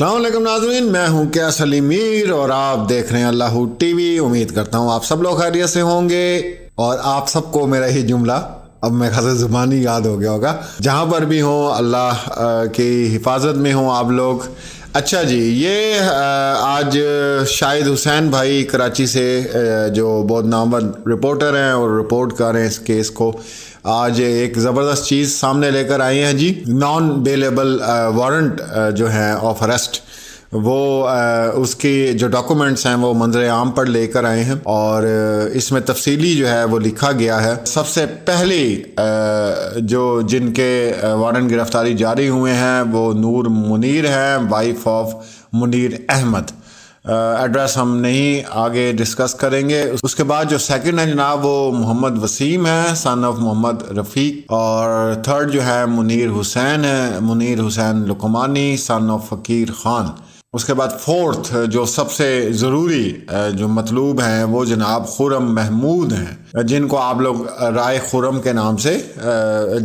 अल्लाम नाजमीन मैं हूं क्या मीर और आप देख रहे हैं अल्लाह टीवी उम्मीद करता हूं आप सब लोग खैरियत से होंगे और आप सबको मेरा ही जुमला अब मैं खास ज़ुबानी याद हो गया होगा जहाँ पर भी हो अल्लाह की हिफाजत में हो आप लोग अच्छा जी ये आज शाहिद हुसैन भाई कराची से जो बहुत नामवर रिपोर्टर हैं और रिपोर्ट कर रहे हैं इस केस को आज एक ज़बरदस्त चीज़ सामने लेकर आई हैं जी नॉन बेलेबल वारंट जो हैं ऑफ अरेस्ट वो उसके जो डॉक्यूमेंट्स हैं वो मंजर आम पर लेकर आए हैं और इसमें तफसीली जो है वो लिखा गया है सबसे पहले जो जिनके वारंट गिरफ्तारी जारी हुए हैं वो नूर मुनीर हैं wife of Munir Ahmed address हम नहीं आगे डिस्कस करेंगे उसके बाद जो सेकंड है जनाब वो मोहम्मद वसीम है सन ऑफ मोहम्मद रफ़ीक और थर्ड जो है मुनीर हुसैन है मुनीर हुसैन लुकमानी सन ऑफ फ़कीर ख़ान उसके बाद फोर्थ जो सबसे ज़रूरी जो मतलूब हैं वो जनाब खुरम महमूद हैं जिनको आप लोग राय खुरम के नाम से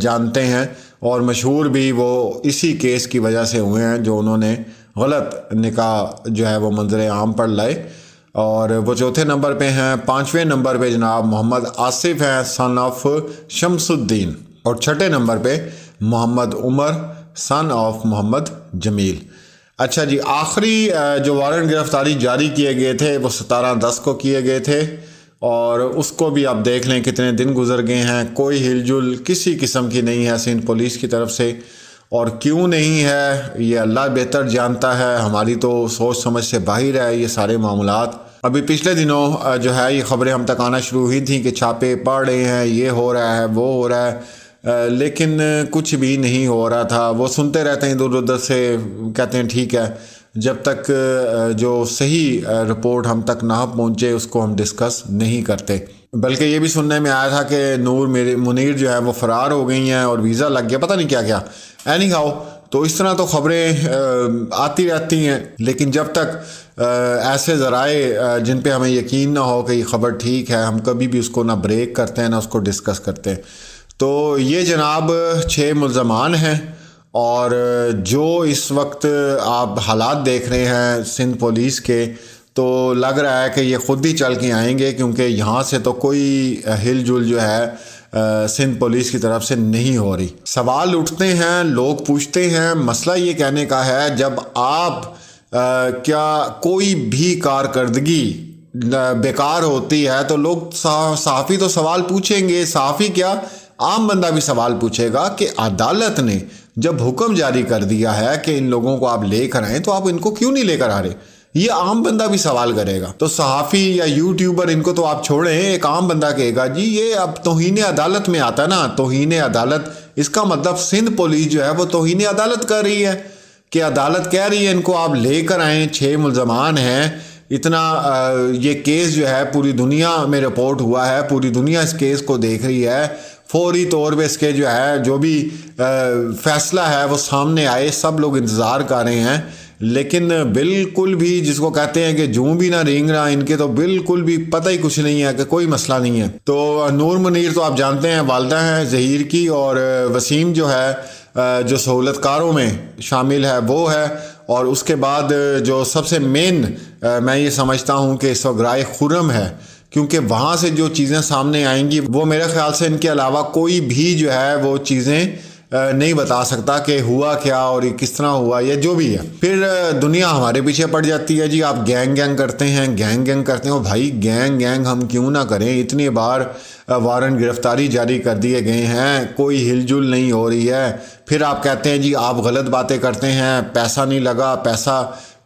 जानते हैं और मशहूर भी वो इसी केस की वजह से हुए हैं जो उन्होंने गलत निकाह जो है वो मंजर आम पर लाए और वो चौथे नंबर पे हैं पाँचवें नंबर पे जनाब मोहम्मद आसिफ हैं सन ऑफ शमसुद्दीन और छठे नंबर पे मोहम्मद उमर सन ऑफ मोहम्मद जमील अच्छा जी आखिरी जो वारंट गिरफ्तारी जारी किए गए थे वो सतारह दस को किए गए थे और उसको भी आप देख लें कितने दिन गुजर गए हैं कोई हिलजुल किसी किस्म की नहीं है सिंध पुलिस की तरफ से और क्यों नहीं है ये अल्लाह बेहतर जानता है हमारी तो सोच समझ से बाहर है ये सारे मामला अभी पिछले दिनों जो है ये खबरें हम तक आना शुरू हुई थी कि छापे पड़ रहे हैं ये हो रहा है वो हो रहा है लेकिन कुछ भी नहीं हो रहा था वो सुनते रहते हैं इधर उधर से कहते हैं ठीक है जब तक जो सही रिपोर्ट हम तक ना पहुंचे उसको हम डिस्कस नहीं करते बल्कि ये भी सुनने में आया था कि नूर मेरे मुनीर जो है वो फ़रार हो गई हैं और वीज़ा लग गया पता नहीं क्या क्या एनी खाओ तो इस तरह तो ख़बरें आती रहती हैं लेकिन जब तक ऐसे ज़राए जिन पे हमें यकीन ना हो कि ये ख़बर ठीक है हम कभी भी उसको ना ब्रेक करते हैं ना उसको डिस्कस करते हैं तो ये जनाब छः मुलजमान हैं और जो इस वक्त आप हालात देख रहे हैं सिंध पुलिस के तो लग रहा है कि ये ख़ुद ही चल के आएंगे क्योंकि यहाँ से तो कोई हिलजुल जो है सिंध पुलिस की तरफ से नहीं हो रही सवाल उठते हैं लोग पूछते हैं मसला ये कहने का है जब आप आ, क्या कोई भी कारकर्दगी बेकार होती है तो लोग साफ़ी तो सवाल पूछेंगे साफ़ी क्या आम बंदा भी सवाल पूछेगा कि अदालत ने जब हुक्म जारी कर दिया है कि इन लोगों को आप लेकर आए तो आप इनको क्यों नहीं लेकर आ रहे ये आम बंदा भी सवाल करेगा तो सहाफ़ी या यूट्यूबर इनको तो आप छोड़ें एक आम बंदा कहेगा जी ये अब तोहन अदालत में आता ना तोहन अदालत इसका मतलब सिंध पुलिस जो है वो तोहन अदालत कर रही है कि अदालत कह रही है इनको आप लेकर आएँ छः मुलजमान हैं इतना ये केस जो है पूरी दुनिया में रिपोर्ट हुआ है पूरी दुनिया इस केस को देख रही है फौरी तौर पर इसके जो है जो भी फैसला है वो सामने आए सब लोग इंतज़ार कर रहे हैं लेकिन बिल्कुल भी जिसको कहते हैं कि जूँ भी ना रहा इनके तो बिल्कुल भी पता ही कुछ नहीं है कि कोई मसला नहीं है तो नूर मुनीर तो आप जानते हैं वालदा हैं जहीर की और वसीम जो है जो सहूलतकारों में शामिल है वो है और उसके बाद जो सबसे मेन मैं ये समझता हूँ कि इस वक्त राय खुरम है क्योंकि वहाँ से जो चीज़ें सामने आएंगी वो मेरे ख्याल से इनके अलावा कोई भी जो है वो चीज़ें नहीं बता सकता कि हुआ क्या और ये किस तरह हुआ या जो भी है फिर दुनिया हमारे पीछे पड़ जाती है जी आप गैंग गैंग करते हैं गैंग गैंग करते हो भाई गैंग गैंग हम क्यों ना करें इतनी बार वारंट गिरफ्तारी जारी कर दिए गए हैं कोई हिलजुल नहीं हो रही है फिर आप कहते हैं जी आप गलत बातें करते हैं पैसा नहीं लगा पैसा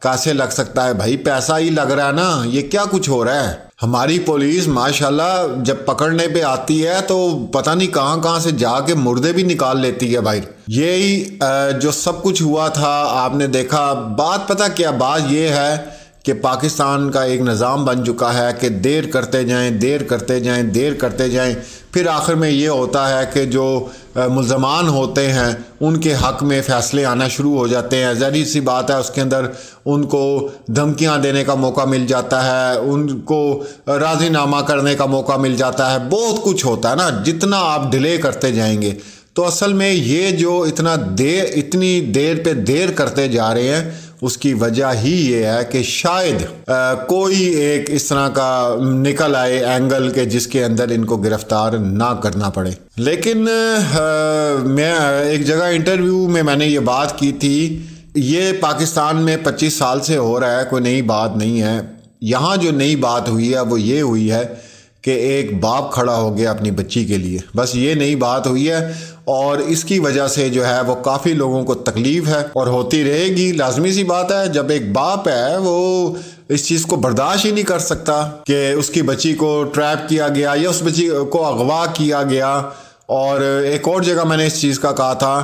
कैसे लग सकता है भाई पैसा ही लग रहा है ना ये क्या कुछ हो रहा है हमारी पुलिस माशाल्लाह जब पकड़ने पे आती है तो पता नहीं कहाँ कहाँ से जाके मुर्दे भी निकाल लेती है भाई ये ही जो सब कुछ हुआ था आपने देखा बात पता क्या बात ये है कि पाकिस्तान का एक निज़ाम बन चुका है कि देर करते जाएं देर करते जाएं देर करते जाएं फिर आखिर में ये होता है कि जो मुलजमान होते हैं उनके हक़ में फ़ैसले आना शुरू हो जाते हैं जहरी सी बात है उसके अंदर उनको धमकियां देने का मौका मिल जाता है उनको राजीनामा करने का मौका मिल जाता है बहुत कुछ होता है ना जितना आप डिले करते जाएंगे तो असल में ये जो इतना देर इतनी देर पे देर करते जा रहे हैं उसकी वजह ही ये है कि शायद आ, कोई एक इस तरह का निकल आए एंगल के जिसके अंदर इनको गिरफ्तार ना करना पड़े लेकिन आ, मैं एक जगह इंटरव्यू में मैंने ये बात की थी ये पाकिस्तान में 25 साल से हो रहा है कोई नई बात नहीं है यहाँ जो नई बात हुई है वो ये हुई है कि एक बाप खड़ा हो गया अपनी बच्ची के लिए बस ये नई बात हुई है और इसकी वजह से जो है वो काफ़ी लोगों को तकलीफ़ है और होती रहेगी लाजमी सी बात है जब एक बाप है वो इस चीज़ को बर्दाश्त ही नहीं कर सकता कि उसकी बच्ची को ट्रैप किया गया या उस बच्ची को अगवा किया गया और एक और जगह मैंने इस चीज़ का कहा था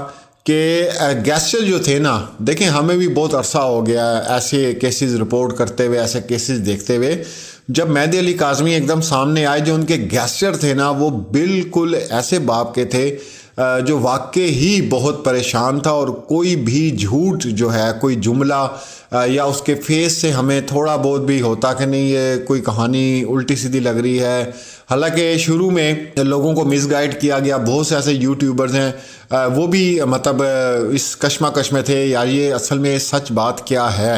कि गैस्टर जो थे ना देखें हमें भी बहुत अरसा हो गया ऐसे केसेस रिपोर्ट करते हुए ऐसे केसेस देखते हुए जब मैद अली काजमी एकदम सामने आए जो उनके गैस्टर थे ना वो बिल्कुल ऐसे बाप के थे जो वाक्य ही बहुत परेशान था और कोई भी झूठ जो है कोई जुमला या उसके फेस से हमें थोड़ा बहुत भी होता कि नहीं ये कोई कहानी उल्टी सीधी लग रही है हालांकि शुरू में लोगों को मिसगाइड किया गया बहुत से ऐसे यूट्यूबर्स हैं वो भी मतलब इस कश्मा कश्मे में थे यार ये असल में सच बात क्या है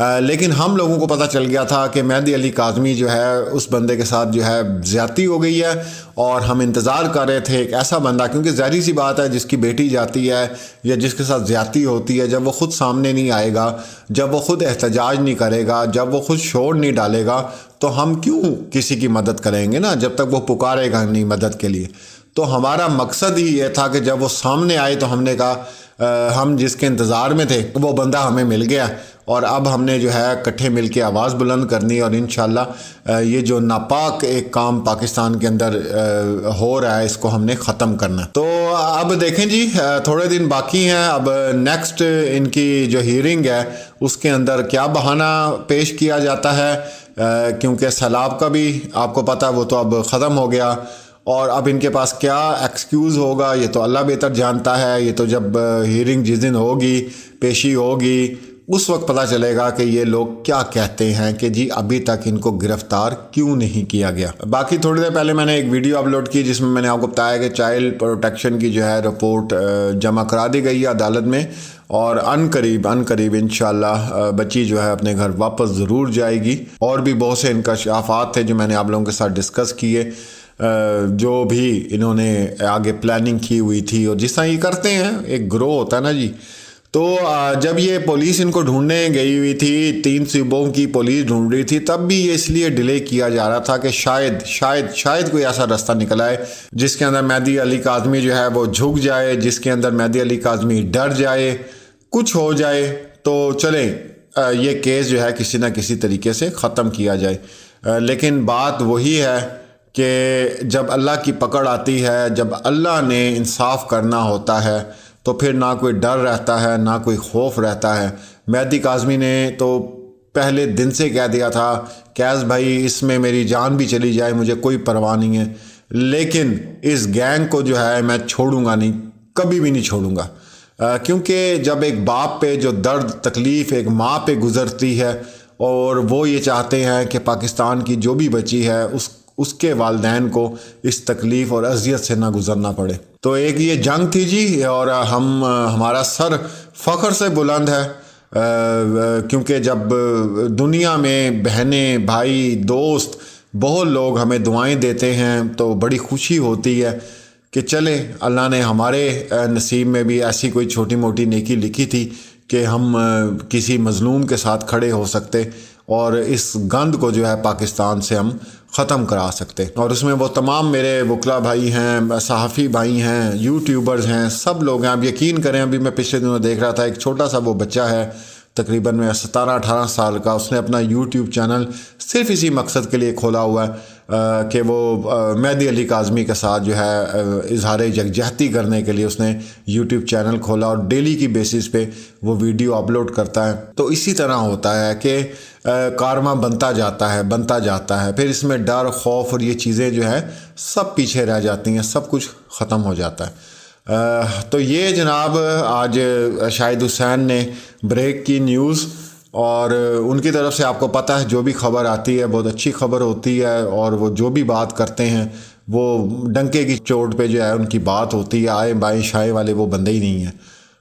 लेकिन हम लोगों को पता चल गया था कि मेहंदी अली काजमी जो है उस बंदे के साथ जो है ज़्यादती हो गई है और हम इंतज़ार कर रहे थे एक ऐसा बंदा क्योंकि जहरी सी बात है जिसकी बेटी जाती है या जिसके साथ ज़्यादती होती है जब वो ख़ुद सामने नहीं आएगा जब वो ख़ुद एहतजाज नहीं करेगा जब वो ख़ुद शोर नहीं डालेगा तो हम क्यों किसी की मदद करेंगे ना जब तक वो पुकारेगा नहीं मदद के लिए तो हमारा मकसद ही ये था कि जब वो सामने आए तो हमने कहा हम जिसके इंतज़ार में थे वो बंदा हमें मिल गया और अब हमने जो है इकट्ठे मिल के आवाज़ बुलंद करनी और इन ये जो नापाक एक काम पाकिस्तान के अंदर हो रहा है इसको हमने ख़त्म करना तो अब देखें जी थोड़े दिन बाकी हैं अब नेक्स्ट इनकी जो हियरिंग है उसके अंदर क्या बहाना पेश किया जाता है क्योंकि सैलाब का भी आपको पता है वो तो अब ख़त्म हो गया और अब इनके पास क्या एक्सक्यूज़ होगा ये तो अल्लाह बेहतर जानता है ये तो जब हियरिंग जिस दिन होगी पेशी होगी उस वक्त पता चलेगा कि ये लोग क्या कहते हैं कि जी अभी तक इनको गिरफ्तार क्यों नहीं किया गया बाकी थोड़ी देर पहले मैंने एक वीडियो अपलोड की जिसमें मैंने आपको बताया कि चाइल्ड प्रोटेक्शन की जो है रिपोर्ट जमा करा दी गई है अदालत में और अन करीब अन करीब इन बच्ची जो है अपने घर वापस ज़रूर जाएगी और भी बहुत से इनका शाफात थे जो मैंने आप लोगों के साथ डिस्कस किए जो भी इन्होंने आगे प्लानिंग की हुई थी और जिस तरह ये करते हैं एक ग्रो होता है ना जी तो जब ये पुलिस इनको ढूंढने गई हुई थी तीन सूबों की पुलिस ढूंढ रही थी तब भी ये इसलिए डिले किया जा रहा था कि शायद शायद शायद कोई ऐसा रास्ता निकल आए जिसके अंदर मेहदी अली काजमी जो है वो झुक जाए जिसके अंदर मेहदी अली काजमी डर जाए कुछ हो जाए तो चले ये केस जो है किसी न किसी तरीके से ख़त्म किया जाए लेकिन बात वही है कि जब अल्लाह की पकड़ आती है जब अल्लाह ने इंसाफ करना होता है तो फिर ना कोई डर रहता है ना कोई खौफ रहता है मैदी काजमी ने तो पहले दिन से कह दिया था कैस भाई इसमें मेरी जान भी चली जाए मुझे कोई परवाह नहीं है लेकिन इस गैंग को जो है मैं छोड़ूंगा नहीं कभी भी नहीं छोड़ूंगा क्योंकि जब एक बाप पे जो दर्द तकलीफ़ एक माँ पे गुज़रती है और वो ये चाहते हैं कि पाकिस्तान की जो भी बची है उस उसके वालदेन को इस तकलीफ़ और अजियत से ना गुजरना पड़े तो एक ये जंग थी जी और हम हमारा सर फ़ख्र से बुलंद है क्योंकि जब दुनिया में बहनें भाई दोस्त बहुत लोग हमें दुआएं देते हैं तो बड़ी खुशी होती है कि चले अल्लाह ने हमारे नसीब में भी ऐसी कोई छोटी मोटी नेकी लिखी थी कि हम किसी मज़लूम के साथ खड़े हो सकते और इस गंद को जो है पाकिस्तान से हम ख़त्म करा सकते और उसमें वो तमाम मेरे वकला भाई हैं सहाफ़ी भाई हैं यूट्यूबर्स हैं सब लोग हैं आप यकीन करें अभी मैं पिछले दिनों देख रहा था एक छोटा सा वो बच्चा है तकरीबन सतारह अठारह साल का उसने अपना यूट्यूब चैनल सिर्फ इसी मकसद के लिए खोला हुआ है कि वो मैदी अली काजमी के साथ जो है इजहार यकजहती करने के लिए उसने यूट्यूब चैनल खोला और डेली की बेसिस पे वो वीडियो अपलोड करता है तो इसी तरह होता है कि कारमा बनता जाता है बनता जाता है फिर इसमें डर खौफ और ये चीज़ें जो है सब पीछे रह जाती हैं सब कुछ ख़त्म हो जाता है तो ये जनाब आज शाहिद हुसैन ने ब्रेक की न्यूज़ और उनकी तरफ से आपको पता है जो भी खबर आती है बहुत अच्छी खबर होती है और वो जो भी बात करते हैं वो डंके की चोट पे जो है उनकी बात होती है आए बाएँ शाए वाले वो बंदे ही नहीं हैं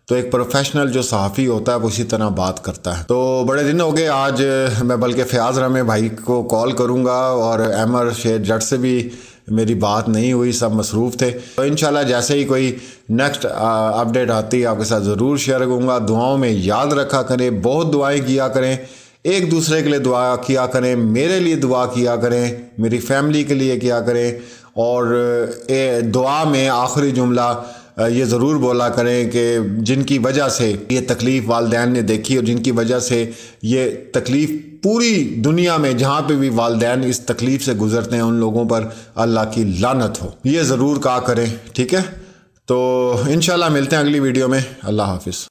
तो एक प्रोफेशनल जो सहाफ़ी होता है वो इसी तरह बात करता है तो बड़े दिन हो गए आज मैं बल्कि फ़याज़ रमे भाई को कॉल करूँगा और अमर शेर जट से भी मेरी बात नहीं हुई सब मसरूफ़ थे तो इन जैसे ही कोई नेक्स्ट अपडेट आती है आपके साथ ज़रूर शेयर करूँगा दुआओं में याद रखा करें बहुत दुआएँ किया करें एक दूसरे के लिए दुआ किया करें मेरे लिए दुआ किया करें मेरी फैमिली के लिए किया करें और ए, दुआ में आखिरी जुमला ये ज़रूर बोला करें कि जिनकी वजह से ये तकलीफ़ वालदेन ने देखी और जिनकी वजह से ये तकलीफ़ पूरी दुनिया में जहाँ पे भी वालदे इस तकलीफ़ से गुजरते हैं उन लोगों पर अल्लाह की लानत हो ये ज़रूर कहा करें ठीक है तो इन मिलते हैं अगली वीडियो में अल्लाह हाफिज़